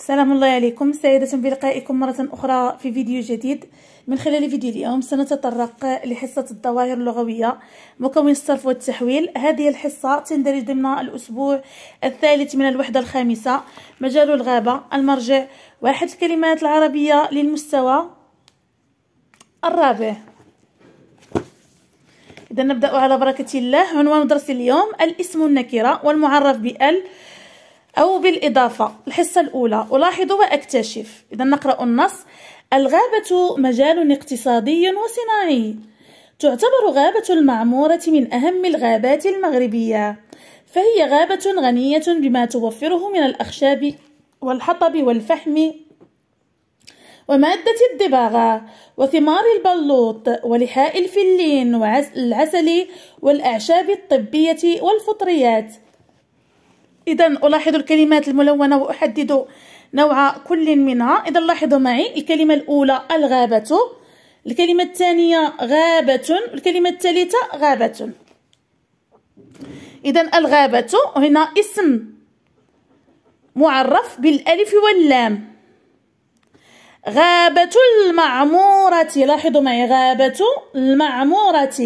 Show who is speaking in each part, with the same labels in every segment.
Speaker 1: السلام الله عليكم سعيدة بلقائكم مرة أخرى في فيديو جديد من خلال فيديو اليوم سنتطرق لحصة الظواهر اللغوية مكون الصرف والتحويل هذه الحصة تندرج ضمن الأسبوع الثالث من الوحدة الخامسة مجال الغابة المرجع واحد الكلمات العربية للمستوى الرابع إذا نبدأ على بركة الله عنوان درس اليوم الاسم النكرة والمعرف بال أو بالإضافة الحصة الأولى ألاحظ وأكتشف إذا نقرأ النص الغابة مجال اقتصادي وصناعي تعتبر غابة المعمورة من أهم الغابات المغربية فهي غابة غنية بما توفره من الأخشاب والحطب والفحم ومادة الدباغة وثمار البلوط ولحاء الفلين والعسل والأعشاب الطبية والفطريات إذا ألاحظ الكلمات الملونة وأحدد نوع كل منها إذا لاحظوا معي الكلمة الأولى الغابة الكلمة الثانية غابة الكلمة الثالثة غابة إذا الغابة هنا اسم معرف بالألف واللام غابة المعمورة لاحظوا معي غابة المعمورة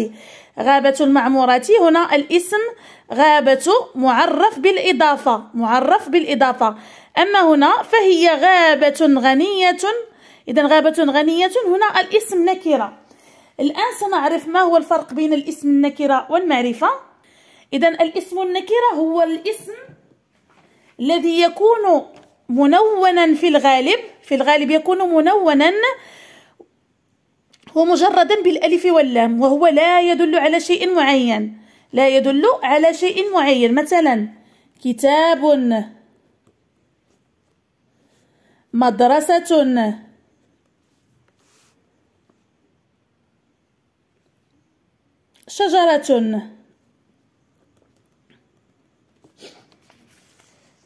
Speaker 1: غابة المعمورات هنا الاسم غابة معرف بالإضافة معرف بالإضافة أما هنا فهي غابة غنية إذا غابة غنية هنا الاسم نكرة الآن سنعرف ما هو الفرق بين الاسم النكرة والمعرفة إذا الاسم النكرة هو الاسم الذي يكون منونا في الغالب في الغالب يكون منونا ومجردا بالالف واللام وهو لا يدل على شيء معين لا يدل على شيء معين مثلا كتاب مدرسة شجرة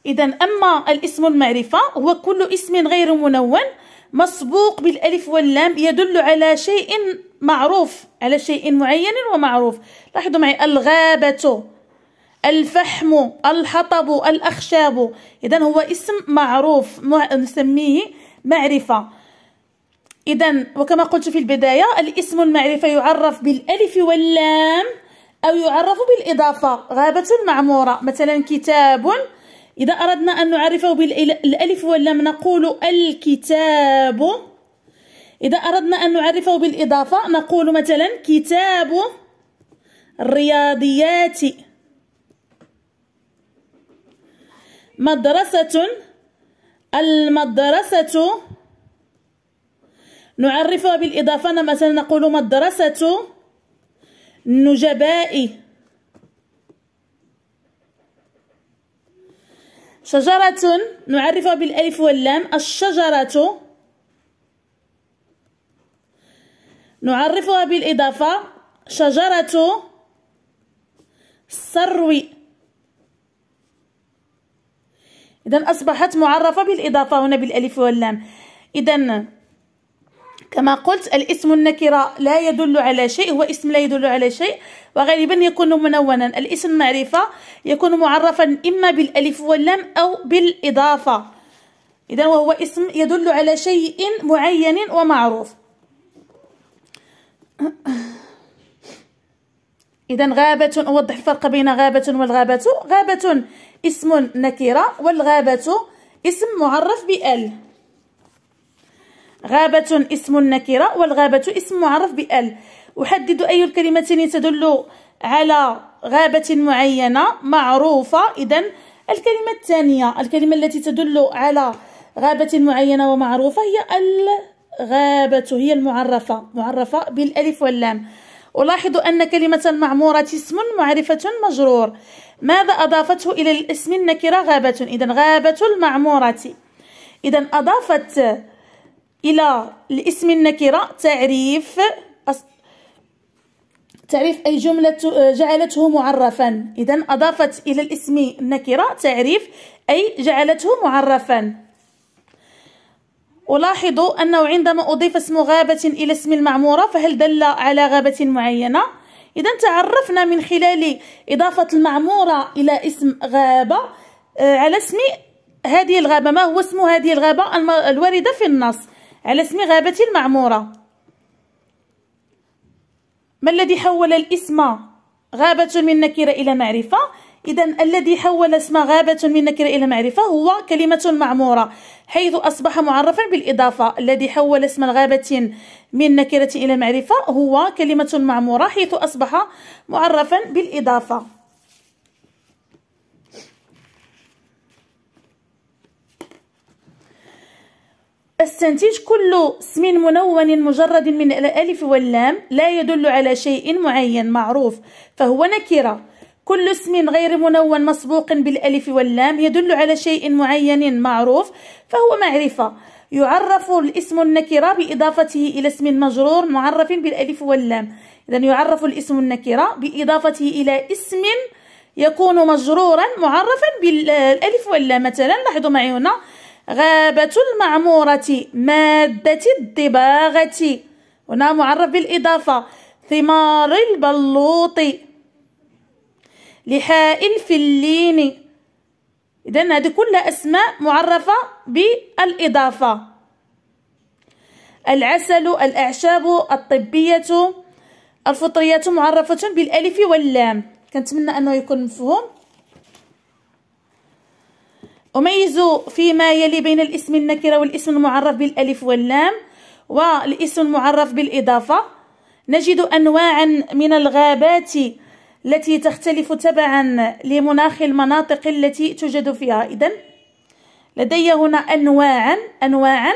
Speaker 1: إذا أما الاسم المعرفة هو كل اسم غير منون مسبوق بالالف واللام يدل على شيء معروف على شيء معين ومعروف لاحظوا معي الغابه الفحم الحطب الاخشاب اذا هو اسم معروف نسميه معرفه اذا وكما قلت في البدايه الاسم المعرفه يعرف بالالف واللام او يعرف بالاضافه غابه معموره مثلا كتاب إذا أردنا أن نعرفه بالألف واللام نقول الكتاب إذا أردنا أن نعرفه بالإضافة نقول مثلا كتاب الرياضيات مدرسة المدرسة نعرفها بالإضافة مثلا نقول مدرسة النجباء شجرة نعرفها بالألف واللام الشجرة نعرفها بالإضافة شجرة سروي إذا أصبحت معرفة بالإضافة هنا بالألف واللام إذا كما قلت الاسم النكرة لا يدل على شيء هو اسم لا يدل على شيء وغالبا يكون منونا الاسم معرفة يكون معرفا إما بالألف واللام أو بالإضافة إذا وهو اسم يدل على شيء معين ومعروف إذا غابة أوضح الفرق بين غابة والغابة غابة اسم نكرة والغابة اسم معرف بأل غابة اسم نكرة والغابة اسم معرف بأل أحدد أي الكلمتين تدل على غابة معينة معروفة إذا الكلمة الثانية الكلمة التي تدل على غابة معينة ومعروفة هي الغابة هي المعرفة معرفة بالألف واللام ألاحظ أن كلمة المعمورة اسم معرفة مجرور ماذا أضافته إلى الاسم النكرة غابة إذا غابة المعمورة إذا أضافت الى الاسم النكره تعريف تعريف أي جملة جعلته معرفا إذا أضافت إلى الاسم النكرة تعريف أي جعلته معرفا ولاحظوا أنه عندما أضيف اسم غابة إلى اسم المعمورة فهل دل على غابة معينة؟ إذا تعرفنا من خلال إضافة المعمورة إلى اسم غابة آه، على اسم هذه الغابة ما هو اسم هذه الغابة الواردة في النص على اسم غابة المعمورة ما الذي حول الاسم غابة من نكرة إلى معرفة إذا الذي حول اسم غابة من نكرة إلى معرفة هو كلمة معمورة حيث أصبح معرفا بالإضافة الذي حول اسم غابة من نكرة إلى معرفة هو كلمة معمورة حيث أصبح معرفا بالإضافة استنتج كل اسم منون مجرد من الألف واللام لا يدل على شيء معين معروف فهو نكرة كل اسم غير منون مسبوق بالألف واللام يدل على شيء معين معروف فهو معرفة يعرف الاسم النكرة بإضافته إلى اسم مجرور معرف بالألف واللام إذا يعرف الاسم النكرة بإضافته إلى اسم يكون مجرورا معرفا بالألف واللام مثلا لاحظوا معي هنا غابة المعمورة مادة الدباغة هنا معرف بالإضافة ثمار البلوط لحاء الفلين إذن هذه كلها أسماء معرفة بالإضافة العسل الأعشاب الطبية الفطرية معرفة بالألف واللام كنتمنى أنه يكون مفهوم أميز فيما يلي بين الاسم النكرة والاسم المعرف بالألف واللام والاسم المعرف بالإضافة نجد أنواعا من الغابات التي تختلف تبعا لمناخ المناطق التي توجد فيها إذن لدي هنا أنواعا أنواعا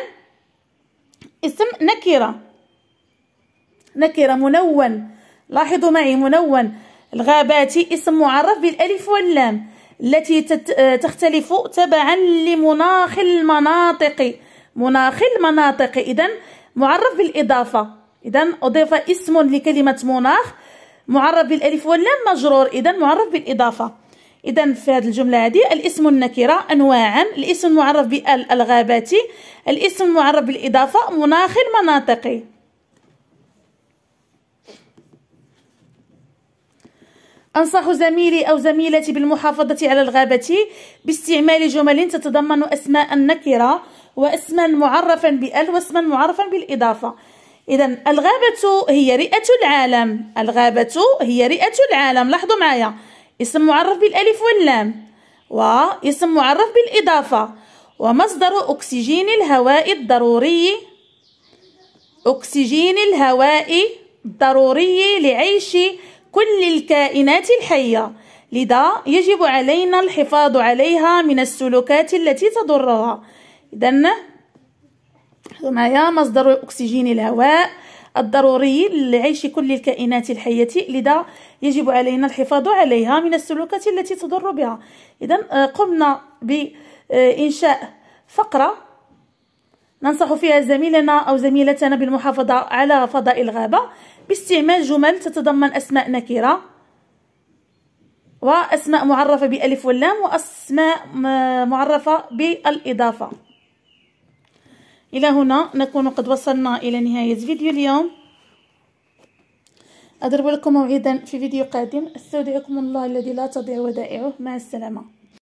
Speaker 1: اسم نكرة نكرة منون لاحظوا معي منون الغابات اسم معرف بالألف واللام التي آه، تختلف تبعا لمناخ المناطق مناخ المناطق إذا معرف بالإضافة إذا أضيف اسم لكلمة مناخ معرف بالالف واللام مجرور اذا معرف بالاضافه اذا في هذه الجمله هذه الاسم النكره انواعا الاسم المعرف بال الغاباتي الاسم المعرف بالاضافه مناخ المناطقي أنصح زميلي أو زميلتي بالمحافظة على الغابة باستعمال جمل تتضمن أسماء نكرة واسما معرفا بأل واسما معرفا بالإضافة إذا الغابة هي رئة العالم الغابة هي رئة العالم لاحظوا معايا اسم معرف بالألف واللام واسم معرف بالإضافة ومصدر أكسجين الهواء الضروري أكسجين الهواء الضروري لعيش كل الكائنات الحية لذا يجب علينا الحفاظ عليها من السلوكات التي تضرها إذن معايا مصدر أكسجين الهواء الضروري لعيش كل الكائنات الحية لذا يجب علينا الحفاظ عليها من السلوكات التي تضر بها إذا آه، قمنا بإنشاء فقرة ننصح فيها زميلنا أو زميلتنا بالمحافظة على فضاء الغابة باستعمال جمل تتضمن أسماء نكرة وأسماء معرفة بألف واللام وأسماء معرفة بالإضافة إلى هنا نكون قد وصلنا إلى نهاية فيديو اليوم أضرب لكم موعدا في فيديو قادم استودعكم الله الذي لا تضيع ودائعه مع السلامة